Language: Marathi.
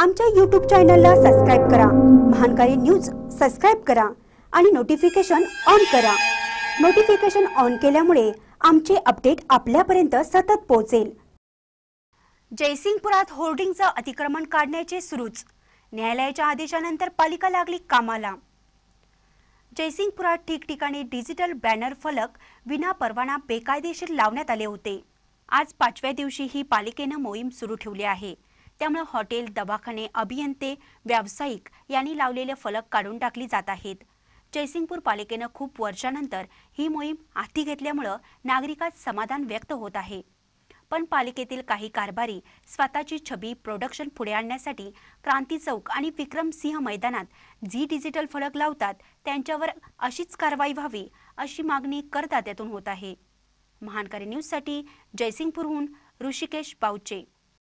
आमच्या यूट्यूब चॅनलला सबस्क्राईब करा महानकारी न्यूज सबस्क्राईब करा आणि नोटिफिकेशन ऑन करा नोटिफिकेशन ऑन केल्यामुळे आमचे अपडेट आपल्यापर्यंत सतत पोहोचेल जयसिंगपुरात होर्डिंगचं अतिक्रमण काढण्याचे सुरूच न्यायालयाच्या आदेशानंतर पालिका लागली कामाला जयसिंगपुरात ठिकठिकाणी डिजिटल बॅनर फलक विना परवाना बेकायदेशीर लावण्यात आले होते आज पाचव्या दिवशी ही पालिकेनं मोहीम सुरू ठेवली आहे त्यामुळे हॉटेल दवाखाने अभियंते व्यावसायिक यांनी लावलेले फलक काढून टाकली जात आहेत जयसिंगपूर पालिकेनं खूप वर्षानंतर ही मोहीम हाती घेतल्यामुळं नागरिकात समाधान व्यक्त होत आहे पण पालिकेतील काही कारभारी स्वतःची छबी प्रोडक्शन पुढे आणण्यासाठी क्रांती चौक आणि विक्रम सिंह मैदानात जी डिजिटल फलक लावतात त्यांच्यावर अशीच कारवाई व्हावी अशी मागणी करदात्यातून होत आहे महानकारी न्यूजसाठी जयसिंगपूरहून ऋषिकेश बाऊचे